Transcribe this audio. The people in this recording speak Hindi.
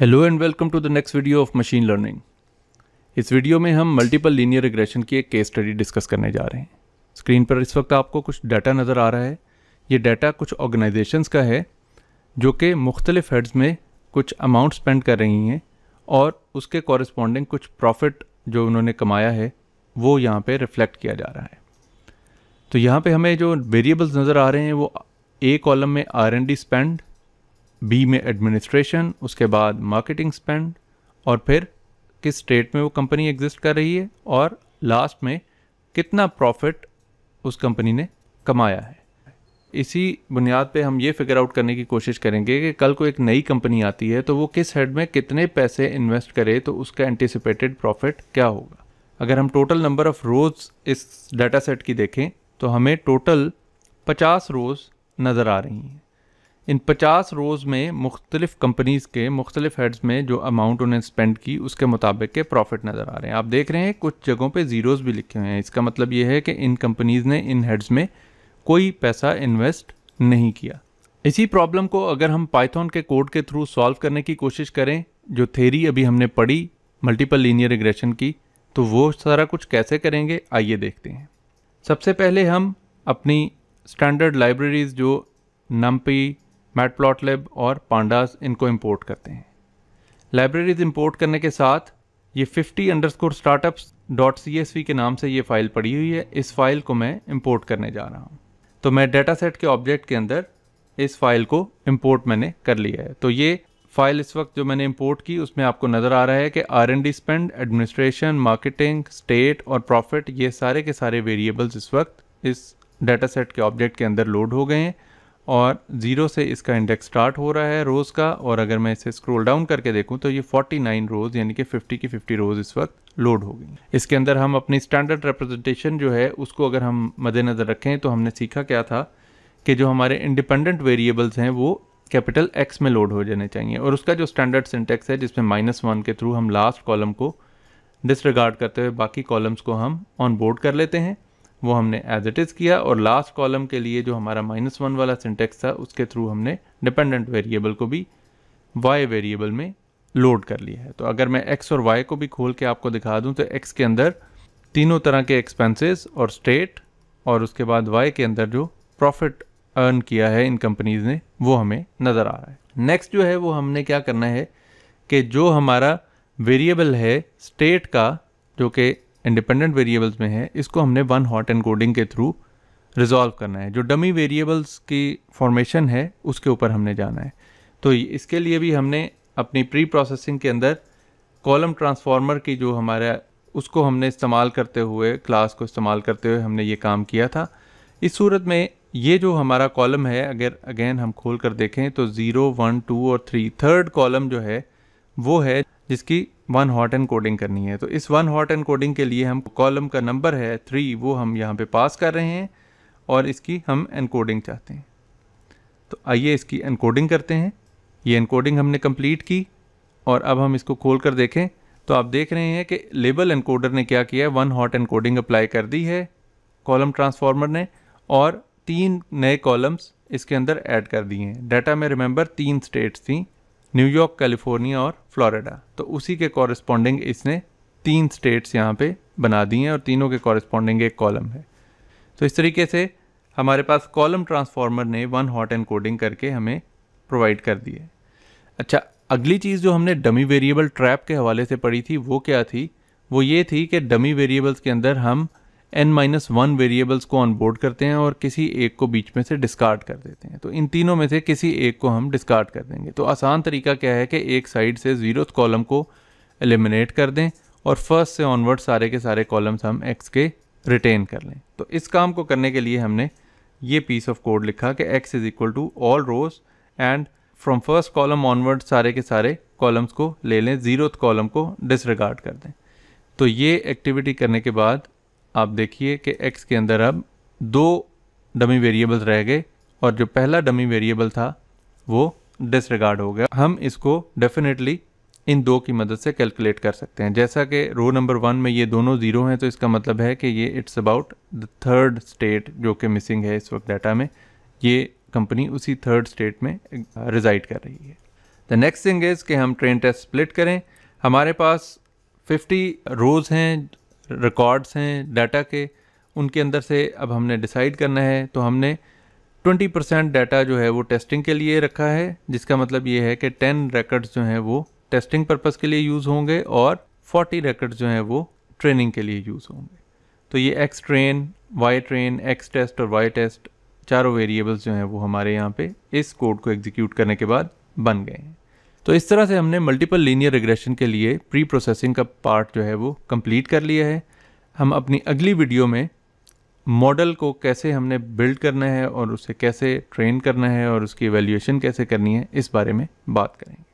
hello and welcome to the next video of machine learning इस वीडियो में हम मल्टीपल लीनियर रिग्रेशन की एक केस स्टडी डिस्कस करने जा रहे हैं स्क्रीन पर इस वक्त आपको कुछ डाटा नज़र आ रहा है ये डाटा कुछ ऑर्गेनाइजेशंस का है जो कि मुख्तलिफ हेड्स में कुछ अमाउंट स्पेंड कर रही हैं और उसके कॉरस्पॉन्डिंग कुछ प्रॉफिट जो उन्होंने कमाया है वो यहाँ पर रिफ्लेक्ट किया जा रहा है तो यहाँ पर हमें जो वेरिएबल्स नज़र आ रहे हैं वो ए कॉलम में R and D spend B में एडमिनिस्ट्रेशन उसके बाद मार्केटिंग स्पेंड और फिर किस स्टेट में वो कंपनी एग्जिस्ट कर रही है और लास्ट में कितना प्रॉफिट उस कंपनी ने कमाया है इसी बुनियाद पे हम ये फिगर आउट करने की कोशिश करेंगे कि कल को एक नई कंपनी आती है तो वो किस हेड में कितने पैसे इन्वेस्ट करे तो उसका एंटिसिपेटेड प्रॉफिट क्या होगा अगर हम टोटल नंबर ऑफ़ रोज़ इस डाटा सेट की देखें तो हमें टोटल 50 रोज़ नज़र आ रही हैं इन पचास रोज़ में मुख्तलिफ कंपनीज़ के मुख्तलिफ हेड्स में जो अमाउंट उन्हें स्पेंड की उसके मुताबिक के प्रॉफिट नज़र आ रहे हैं आप देख रहे हैं कुछ जगहों पे ज़ीरोज़ भी लिखे हुए हैं इसका मतलब ये है कि इन कंपनीज़ ने इन हेड्स में कोई पैसा इन्वेस्ट नहीं किया इसी प्रॉब्लम को अगर हम पाइथन के कोड के थ्रू सॉल्व करने की कोशिश करें जो थेरी अभी हमने पढ़ी मल्टीपल लीनियर रिग्रेशन की तो वो सारा कुछ कैसे करेंगे आइए देखते हैं सबसे पहले हम अपनी स्टैंडर्ड लाइब्रेरीज़ जो नम्पी लेब और पांडास इनको इम्पोर्ट करते हैं लाइब्रेरीज इम्पोर्ट करने के साथ ये 50 अंडरस्कोर स्टार्टअप्स डॉट सी के नाम से ये फाइल पड़ी हुई है इस फाइल को मैं इम्पोर्ट करने जा रहा हूँ तो मैं डेटा सेट के ऑब्जेक्ट के अंदर इस फाइल को इम्पोर्ट मैंने कर लिया है तो ये फाइल इस वक्त जो मैंने इम्पोर्ट की उसमें आपको नज़र आ रहा है कि R N D spend administration marketing state और प्रॉफिट ये सारे के सारे वेरिएबल्स इस वक्त इस डाटा सेट के ऑब्जेक्ट के अंदर लोड हो गए हैं और ज़ीरो से इसका इंडेक्स स्टार्ट हो रहा है रोज़ का और अगर मैं इसे स्क्रॉल डाउन करके देखूं तो ये 49 रोज़ यानी कि 50 की 50 रोज़ इस वक्त लोड हो गई इसके अंदर हम अपनी स्टैंडर्ड रिप्रेजेंटेशन जो है उसको अगर हम मद्देनज़र रखें तो हमने सीखा क्या था कि जो हमारे इंडिपेंडेंट वेरिएबल्स हैं वो कैपिटल एक्स में लोड हो जाने चाहिए और उसका जो स्टैंडर्ड सिंटेक्स है जिसमें माइनस वन के थ्रू हम लास्ट कॉलम को डिसरिगार्ड करते हुए बाकी कॉलम्स को हम ऑन बोर्ड कर लेते हैं वो हमने एज इट इज़ किया और लास्ट कॉलम के लिए जो हमारा माइनस वन वाला सिंटेक्स था उसके थ्रू हमने डिपेंडेंट वेरिएबल को भी वाई वेरिएबल में लोड कर लिया है तो अगर मैं एक्स और वाई को भी खोल के आपको दिखा दूं तो एक्स के अंदर तीनों तरह के एक्सपेंसेस और स्टेट और उसके बाद वाई के अंदर जो प्रॉफिट अर्न किया है इन कंपनीज ने वो हमें नज़र आ रहा है नेक्स्ट जो है वो हमने क्या करना है कि जो हमारा वेरिएबल है स्टेट का जो कि इंडिपेंडेंट वेरिएबल्स में है इसको हमने वन हॉट एनकोडिंग के थ्रू रिजॉल्व करना है जो डमी वेरिएबल्स की फॉर्मेशन है उसके ऊपर हमने जाना है तो इसके लिए भी हमने अपनी प्री प्रोसेसिंग के अंदर कॉलम ट्रांसफॉर्मर की जो हमारा उसको हमने इस्तेमाल करते हुए क्लास को इस्तेमाल करते हुए हमने ये काम किया था इस सूरत में ये जो हमारा कॉलम है अगर अगेन हम खोल कर देखें तो ज़ीरो वन टू और थ्री थर्ड कॉलम जो है वो है जिसकी वन हॉट एंड कोडिंग करनी है तो इस वन हॉट एंड कोडिंग के लिए हम कॉलम का नंबर है थ्री वो हम यहाँ पे पास कर रहे हैं और इसकी हम एनकोडिंग चाहते हैं तो आइए इसकी एनकोडिंग करते हैं ये एनकोडिंग हमने कंप्लीट की और अब हम इसको खोल कर देखें तो आप देख रहे हैं कि लेबल एनकोडर ने क्या किया है वन हॉट एनकोडिंग अप्लाई कर दी है कॉलम ट्रांसफार्मर ने और तीन नए कॉलम्स इसके अंदर ऐड कर दिए हैं डाटा में रिमेंबर तीन स्टेट्स थी न्यूयॉर्क कैलिफोर्निया और फ्लोरिडा तो उसी के कॉरस्पॉन्डिंग इसने तीन स्टेट्स यहाँ पे बना दिए हैं और तीनों के कॉरस्पॉन्डिंग एक कॉलम है तो इस तरीके से हमारे पास कॉलम ट्रांसफॉर्मर ने वन हॉट एंड कोडिंग करके हमें प्रोवाइड कर दी है अच्छा अगली चीज़ जो हमने डमी वेरिएबल ट्रैप के हवाले से पढ़ी थी वो क्या थी वो ये थी कि डमी वेरिएबल्स के अंदर हम एन माइनस वन वेरिएबल्स को ऑनबोर्ड करते हैं और किसी एक को बीच में से डिस्कार्ड कर देते हैं तो इन तीनों में से किसी एक को हम डिस्कार्ड कर देंगे तो आसान तरीका क्या है कि एक साइड से ज़ीरो कॉलम को एलिमिनेट कर दें और फर्स्ट से ऑनवर्ड सारे के सारे कॉलम्स हम एक्स के रिटेन कर लें तो इस काम को करने के लिए हमने ये पीस ऑफ कोड लिखा कि X is equal to all rows and from first column onward सारे के सारे कॉलम्स को ले लें ज़ीरो कॉलम को डिसरिगार्ड कर दें तो ये एक्टिविटी करने के बाद आप देखिए कि एक्स के अंदर अब दो डमी वेरिएबल्स रह गए और जो पहला डमी वेरिएबल था वो डिसरिगार्ड हो गया हम इसको डेफिनेटली इन दो की मदद से कैलकुलेट कर सकते हैं जैसा कि रो नंबर वन में ये दोनों ज़ीरो हैं तो इसका मतलब है कि ये it's about the third state जो कि मिसिंग है इस वक्त डाटा में ये कंपनी उसी थर्ड स्टेट में रिजाइड कर रही है द नेक्स्ट थिंग इज़ कि हम ट्रेन टेस्ट स्प्लिट करें हमारे पास 50 रोज़ हैं रिकॉर्ड्स हैं डाटा के उनके अंदर से अब हमने डिसाइड करना है तो हमने 20 परसेंट डाटा जो है वो टेस्टिंग के लिए रखा है जिसका मतलब ये है कि 10 रिकॉर्ड्स जो हैं वो टेस्टिंग पर्पज़ के लिए यूज़ होंगे और 40 रिकॉर्ड्स जो हैं वो ट्रेनिंग के लिए यूज़ होंगे तो ये X train Y train X test और वाई टेस्ट चारों वेरिएबल्स जो हैं वो हमारे यहाँ पे इस कोड को एग्जीक्यूट करने के बाद बन गए हैं तो इस तरह से हमने मल्टीपल लीनियर रिग्रेशन के लिए प्री प्रोसेसिंग का पार्ट जो है वो कंप्लीट कर लिया है हम अपनी अगली वीडियो में मॉडल को कैसे हमने बिल्ड करना है और उसे कैसे ट्रेन करना है और उसकी एवेल्यूएशन कैसे करनी है इस बारे में बात करेंगे